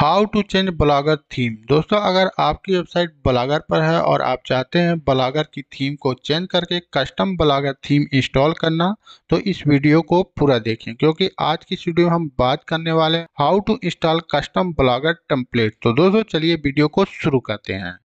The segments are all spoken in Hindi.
how to change Blogger theme दोस्तों अगर आपकी वेबसाइट ब्लागर पर है और आप चाहते हैं ब्लागर की थीम को चेंज करके कस्टम बलागर थीम इंस्टॉल करना तो इस वीडियो को पूरा देखें क्योंकि आज की वीडियो में हम बात करने वाले हैं how to install custom Blogger template तो दोस्तों चलिए वीडियो को शुरू करते हैं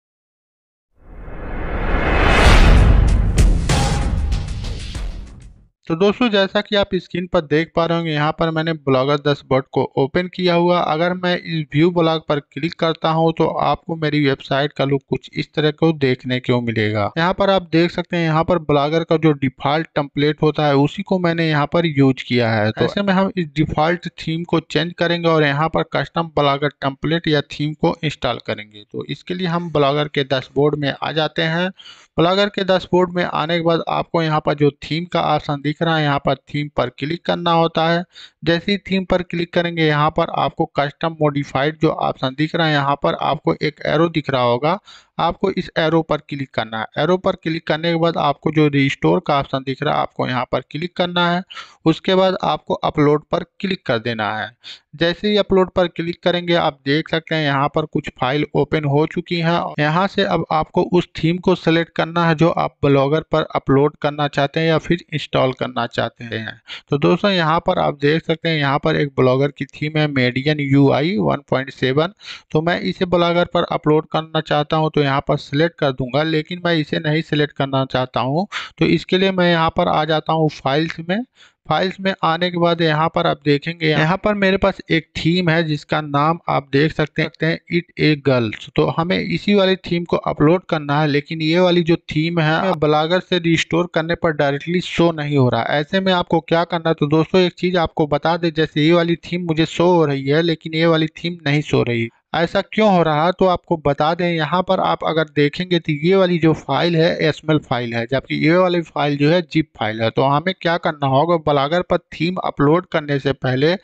तो दोस्तों जैसा कि आप स्क्रीन पर देख पा रहे होंगे यहाँ पर मैंने ब्लॉगर डैशबोर्ड को ओपन किया हुआ अगर मैं इस व्यू ब्लॉग पर क्लिक करता हूँ तो आपको मेरी वेबसाइट का लुक कुछ इस तरह को देखने को मिलेगा यहाँ पर आप देख सकते हैं यहाँ पर ब्लॉगर का जो डिफॉल्ट टम्पलेट होता है उसी को मैंने यहाँ पर यूज किया है तो ऐसे में हम इस डिफॉल्ट थीम को चेंज करेंगे और यहाँ पर कस्टम ब्लॉगर टम्पलेट या थीम को इंस्टॉल करेंगे तो इसके लिए हम ब्लॉगर के दस में आ जाते हैं प्लगर के डैशबोर्ड में आने के बाद आपको यहाँ पर जो थीम का ऑप्शन दिख रहा है यहाँ पर थीम पर क्लिक करना होता है जैसे ही थीम पर क्लिक करेंगे यहाँ पर आपको कस्टम मॉडिफाइड जो ऑप्शन दिख रहा है यहाँ पर आपको एक एरो दिख रहा होगा आपको इस एरो पर क्लिक करना है एरो पर क्लिक करने के बाद आपको जो रिस्टोर का ऑप्शन दिख रहा है आपको यहाँ पर क्लिक करना है उसके बाद आपको अपलोड पर क्लिक कर देना है जैसे ही अपलोड पर क्लिक करेंगे आप देख सकते हैं यहाँ पर कुछ फाइल ओपन हो चुकी हैं यहाँ से अब आपको उस थीम को सेलेक्ट करना है जो आप ब्लॉगर पर अपलोड करना चाहते हैं या फिर इंस्टॉल करना चाहते हैं तो दोस्तों यहाँ पर आप देख सकते हैं यहाँ पर एक ब्लॉगर की थीम है मेडियन यू आई तो मैं इसे ब्लॉगर पर अपलोड करना चाहता हूँ तो यहाँ पर सिलेक्ट कर दूंगा लेकिन मैं इसे नहीं सिलेक्ट करना चाहता हूँ तो इसके लिए मैं यहाँ पर आ जाता हूँ फाइल्स में फाइल्स में आने के बाद यहाँ पर आप देखेंगे यहाँ पर मेरे पास एक थीम है जिसका नाम आप देख सकते हैं इट ए गर्ल्स तो हमें इसी वाली थीम को अपलोड करना है लेकिन ये वाली जो थीम है ब्लागर से रिस्टोर करने पर डायरेक्टली शो नहीं हो रहा ऐसे में आपको क्या करना है तो दोस्तों एक चीज़ आपको बता दे जैसे ये वाली थीम मुझे शो हो रही है लेकिन ये वाली थीम नहीं शो रही ऐसा क्यों हो रहा तो आपको बता दें यहाँ पर आप अगर देखेंगे तो ये वाली जो फाइल है एस फाइल है जबकि ये वाली फाइल जो है जीप फाइल है तो हमें क्या करना होगा ब्लागर पर थीम अपलोड करने से पहले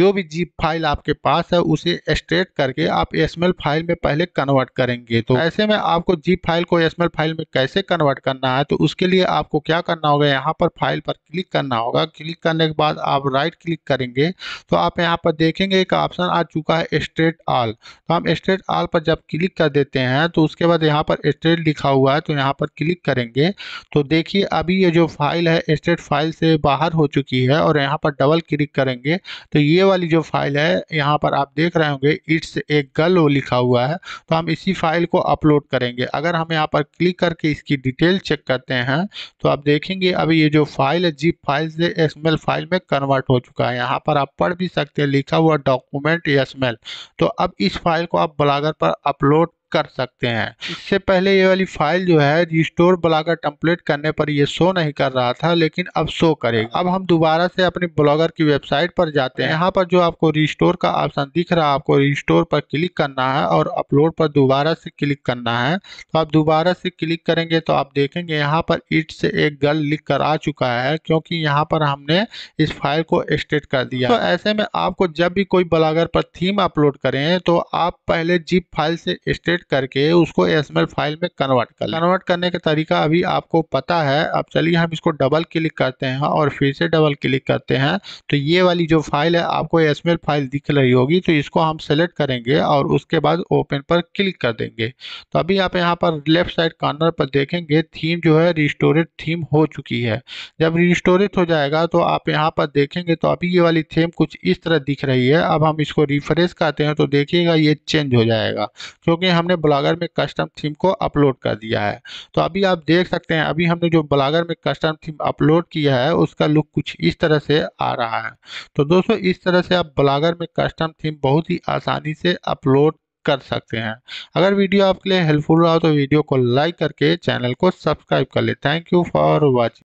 जो भी जीप फाइल आपके पास है उसे स्ट्रेट करके आप एस फाइल में पहले कन्वर्ट करेंगे तो ऐसे में आपको जीप फाइल को एस फाइल में कैसे कन्वर्ट करना है तो उसके लिए आपको क्या करना होगा यहाँ पर फाइल पर क्लिक करना होगा क्लिक करने के बाद आप राइट क्लिक करेंगे तो आप यहाँ पर देखेंगे एक ऑप्शन आ चुका है स्ट्रेट ऑल तो हम स्ट्रेट आल पर जब क्लिक कर देते हैं तो उसके बाद यहाँ पर स्ट्रेट लिखा हुआ है तो यहाँ पर क्लिक करेंगे तो देखिए अभी ये जो फाइल है स्ट्रेट फाइल से बाहर हो चुकी है और यहाँ पर डबल क्लिक करेंगे तो ये वाली जो फाइल है यहाँ पर आप देख रहे होंगे इट्स ए गर्ल लिखा हुआ है तो हम इसी फाइल को अपलोड करेंगे अगर हम यहाँ पर क्लिक करके इसकी डिटेल चेक करते हैं तो आप देखेंगे अभी ये जो फाइल है जीप फाइल से एसमेल फाइल में कन्वर्ट हो चुका है यहाँ पर आप पढ़ भी सकते हैं लिखा हुआ डॉक्यूमेंट एसमेल तो अब इस फाइल को आप ब्लागर पर अपलोड कर सकते हैं इससे पहले ये वाली फाइल जो है रिस्टोर ब्लॉगर टम्पलेट करने पर ये शो नहीं कर रहा था लेकिन अब शो करेगा अब हम दोबारा से अपने ब्लॉगर की वेबसाइट पर जाते हैं यहाँ पर जो आपको रिस्टोर का ऑप्शन दिख रहा है आपको रिस्टोर पर क्लिक करना है और अपलोड पर दोबारा से क्लिक करना है तो आप दोबारा से क्लिक करेंगे तो आप देखेंगे यहाँ पर इट से एक गल लिख कर आ चुका है क्योंकि यहाँ पर हमने इस फाइल को स्टेट कर दिया तो ऐसे में आपको जब भी कोई ब्लॉगर पर थीम अपलोड करें तो आप पहले जिप फाइल से स्टेट करके उसको एस फाइल में कन्वर्ट कर कन्वर्ट करने का तरीका अभी आपको पता है अब चलिए हम इसको डबल क्लिक करते हैं और फिर से डबल क्लिक करते हैं तो ये वाली जो फाइल है आपको एस फाइल दिख रही होगी तो इसको हम सेलेक्ट करेंगे और उसके बाद ओपन पर क्लिक कर देंगे तो अभी आप यहाँ पर लेफ्ट साइड कॉर्नर पर देखेंगे थीम जो है रिस्टोरेड थीम हो चुकी है जब रिस्टोरेड हो जाएगा तो आप यहाँ पर देखेंगे तो अभी ये वाली थीम कुछ इस तरह दिख रही है अब हम इसको रिफ्रेश करते हैं तो देखिएगा ये चेंज हो जाएगा क्योंकि हमने हमने ब्लॉगर में कस्टम थीम को अपलोड कर दिया है तो अभी आप देख सकते हैं अभी हमने जो ब्लागर में कस्टम थीम अपलोड किया है उसका लुक कुछ इस तरह से आ रहा है तो दोस्तों इस तरह से आप ब्लागर में कस्टम थीम बहुत ही आसानी से अपलोड कर सकते हैं अगर वीडियो आपके लिए हेल्पफुल रहा हो तो वीडियो को लाइक करके चैनल को सब्सक्राइब कर ले थैंक यू फॉर वॉचिंग